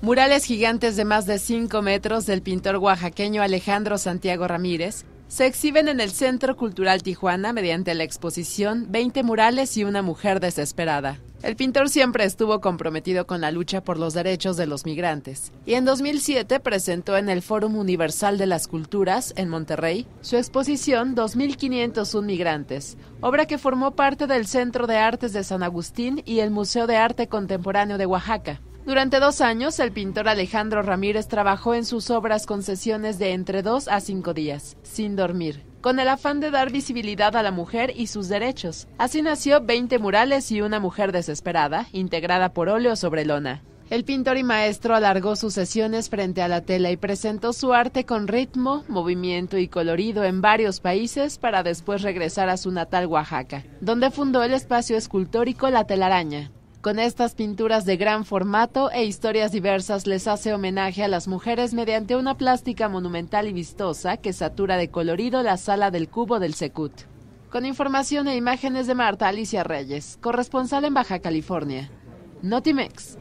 Murales gigantes de más de 5 metros del pintor oaxaqueño Alejandro Santiago Ramírez se exhiben en el Centro Cultural Tijuana mediante la exposición 20 murales y una mujer desesperada. El pintor siempre estuvo comprometido con la lucha por los derechos de los migrantes y en 2007 presentó en el Fórum Universal de las Culturas en Monterrey su exposición 2501 Migrantes, obra que formó parte del Centro de Artes de San Agustín y el Museo de Arte Contemporáneo de Oaxaca. Durante dos años, el pintor Alejandro Ramírez trabajó en sus obras con sesiones de entre dos a cinco días, sin dormir, con el afán de dar visibilidad a la mujer y sus derechos. Así nació 20 murales y una mujer desesperada, integrada por óleo sobre lona. El pintor y maestro alargó sus sesiones frente a la tela y presentó su arte con ritmo, movimiento y colorido en varios países para después regresar a su natal Oaxaca, donde fundó el espacio escultórico La Telaraña, con estas pinturas de gran formato e historias diversas les hace homenaje a las mujeres mediante una plástica monumental y vistosa que satura de colorido la sala del cubo del Secut. Con información e imágenes de Marta Alicia Reyes, corresponsal en Baja California. Notimex.